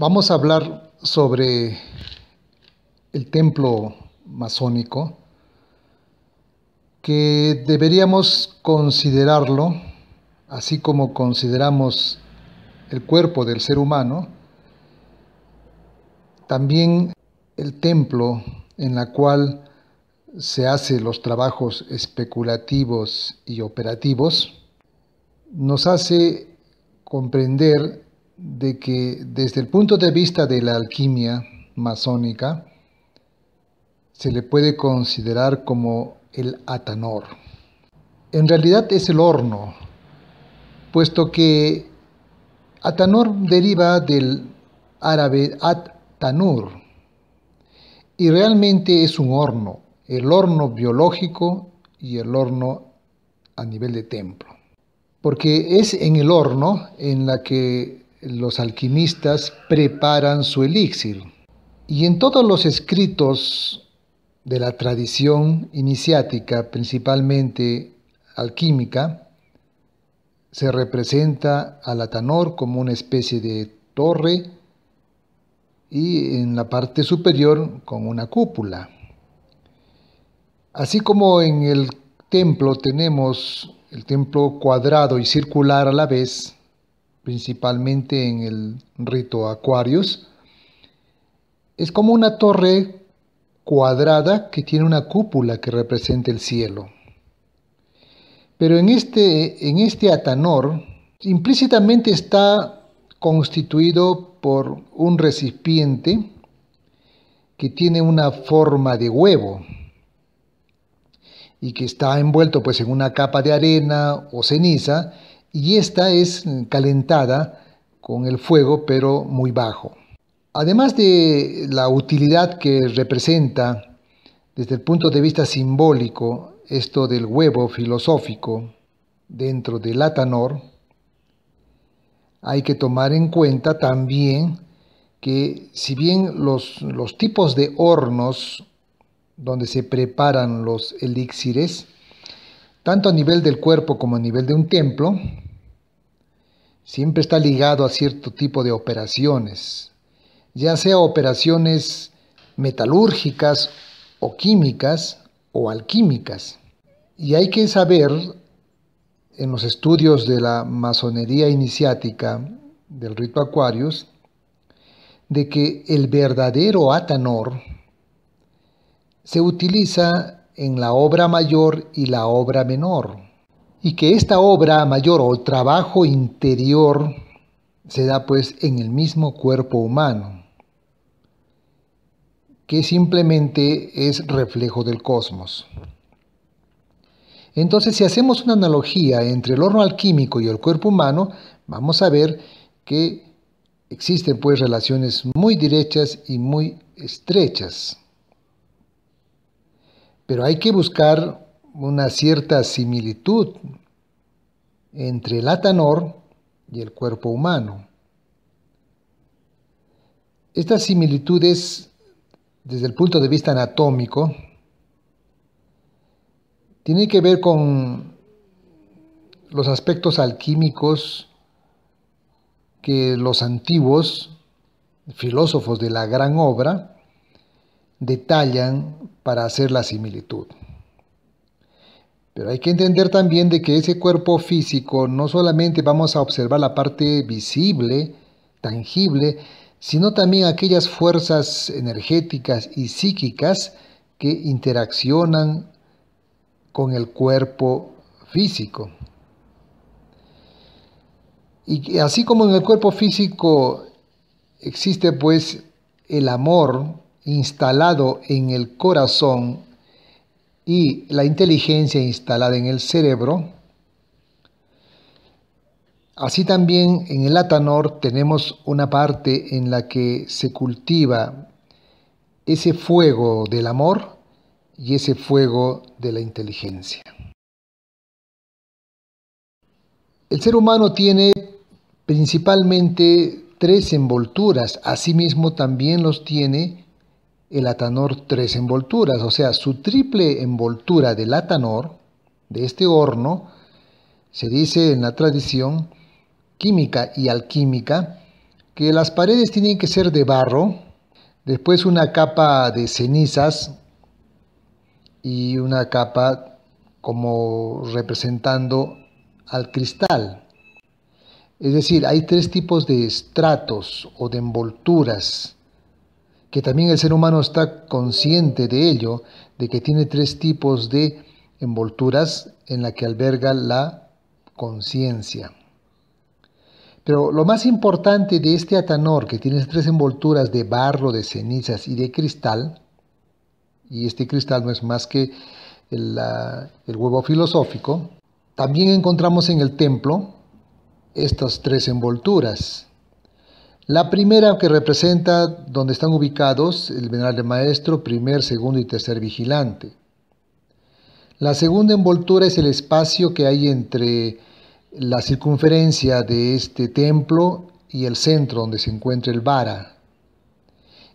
Vamos a hablar sobre el templo masónico, que deberíamos considerarlo, así como consideramos el cuerpo del ser humano, también el templo en la cual se hacen los trabajos especulativos y operativos, nos hace comprender de que desde el punto de vista de la alquimia masónica, se le puede considerar como el atanor. En realidad es el horno, puesto que atanor deriva del árabe at-tanur y realmente es un horno, el horno biológico y el horno a nivel de templo. Porque es en el horno en la que los alquimistas preparan su elixir. Y en todos los escritos de la tradición iniciática, principalmente alquímica, se representa al Atanor como una especie de torre y en la parte superior con una cúpula. Así como en el templo tenemos el templo cuadrado y circular a la vez, principalmente en el rito Aquarius, es como una torre cuadrada que tiene una cúpula que representa el cielo. Pero en este, en este atanor implícitamente está constituido por un recipiente que tiene una forma de huevo y que está envuelto pues en una capa de arena o ceniza y esta es calentada con el fuego pero muy bajo. Además de la utilidad que representa desde el punto de vista simbólico esto del huevo filosófico dentro del Atanor, hay que tomar en cuenta también que si bien los, los tipos de hornos donde se preparan los elixires tanto a nivel del cuerpo como a nivel de un templo, siempre está ligado a cierto tipo de operaciones, ya sea operaciones metalúrgicas o químicas o alquímicas. Y hay que saber, en los estudios de la masonería iniciática del rito Aquarius, de que el verdadero Atanor se utiliza en la obra mayor y la obra menor. Y que esta obra mayor o trabajo interior se da pues en el mismo cuerpo humano, que simplemente es reflejo del cosmos. Entonces, si hacemos una analogía entre el horno alquímico y el cuerpo humano, vamos a ver que existen pues relaciones muy directas y muy estrechas. Pero hay que buscar una cierta similitud entre el atanor y el cuerpo humano. Estas similitudes, desde el punto de vista anatómico, tienen que ver con los aspectos alquímicos que los antiguos filósofos de la gran obra detallan para hacer la similitud. Pero hay que entender también de que ese cuerpo físico no solamente vamos a observar la parte visible, tangible, sino también aquellas fuerzas energéticas y psíquicas que interaccionan con el cuerpo físico. Y así como en el cuerpo físico existe pues el amor, instalado en el corazón y la inteligencia instalada en el cerebro. Así también en el Atanor tenemos una parte en la que se cultiva ese fuego del amor y ese fuego de la inteligencia. El ser humano tiene principalmente tres envolturas, asimismo también los tiene el Atanor tres envolturas, o sea, su triple envoltura del Atanor, de este horno, se dice en la tradición química y alquímica que las paredes tienen que ser de barro, después una capa de cenizas y una capa como representando al cristal. Es decir, hay tres tipos de estratos o de envolturas que también el ser humano está consciente de ello, de que tiene tres tipos de envolturas en la que alberga la conciencia. Pero lo más importante de este atanor, que tiene tres envolturas de barro, de cenizas y de cristal, y este cristal no es más que el, el huevo filosófico, también encontramos en el templo estas tres envolturas la primera que representa donde están ubicados el venerable maestro, primer, segundo y tercer vigilante. La segunda envoltura es el espacio que hay entre la circunferencia de este templo y el centro donde se encuentra el vara.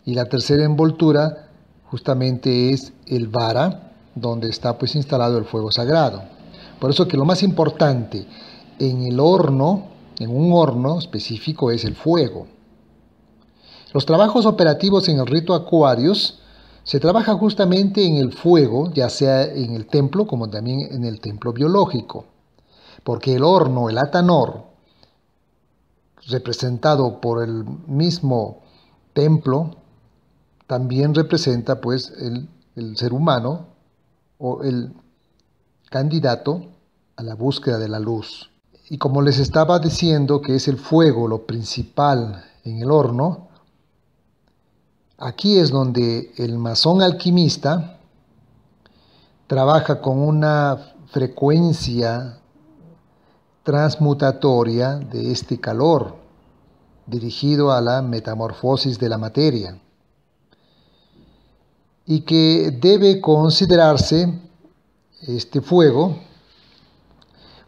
Y la tercera envoltura justamente es el vara donde está pues instalado el fuego sagrado. Por eso que lo más importante en el horno, en un horno específico es el fuego. Los trabajos operativos en el rito Acuarios se trabaja justamente en el fuego, ya sea en el templo como también en el templo biológico, porque el horno, el atanor, representado por el mismo templo, también representa pues el, el ser humano o el candidato a la búsqueda de la luz. Y como les estaba diciendo que es el fuego lo principal en el horno, Aquí es donde el masón alquimista trabaja con una frecuencia transmutatoria de este calor dirigido a la metamorfosis de la materia y que debe considerarse este fuego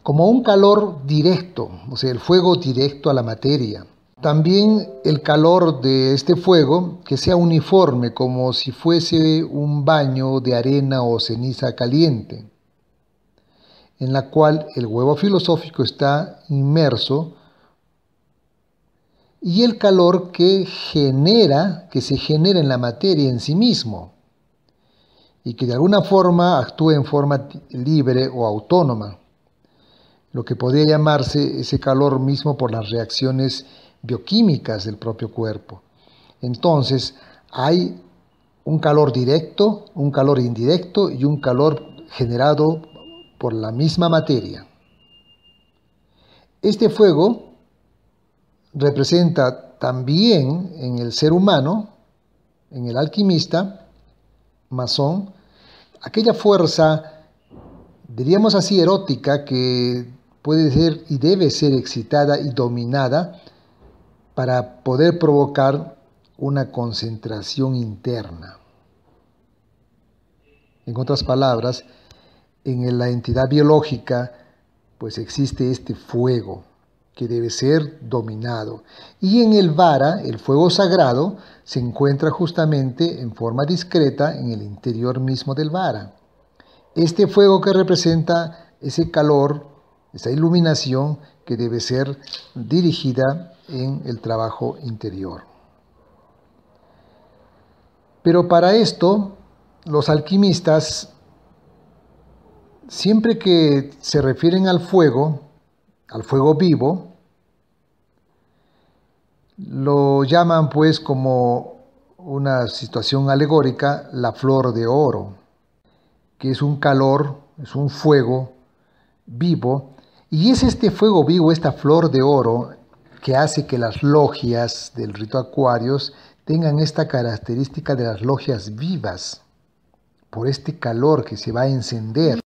como un calor directo, o sea, el fuego directo a la materia también el calor de este fuego, que sea uniforme, como si fuese un baño de arena o ceniza caliente, en la cual el huevo filosófico está inmerso, y el calor que genera, que se genera en la materia en sí mismo, y que de alguna forma actúe en forma libre o autónoma, lo que podría llamarse ese calor mismo por las reacciones bioquímicas del propio cuerpo. Entonces, hay un calor directo, un calor indirecto y un calor generado por la misma materia. Este fuego representa también en el ser humano, en el alquimista, masón, aquella fuerza, diríamos así, erótica que puede ser y debe ser excitada y dominada para poder provocar una concentración interna. En otras palabras, en la entidad biológica, pues existe este fuego que debe ser dominado. Y en el vara, el fuego sagrado, se encuentra justamente en forma discreta en el interior mismo del vara. Este fuego que representa ese calor, esa iluminación que debe ser dirigida en el trabajo interior. Pero para esto, los alquimistas, siempre que se refieren al fuego, al fuego vivo, lo llaman pues como una situación alegórica la flor de oro, que es un calor, es un fuego vivo, y es este fuego vivo, esta flor de oro, que hace que las logias del rito Acuarios tengan esta característica de las logias vivas, por este calor que se va a encender.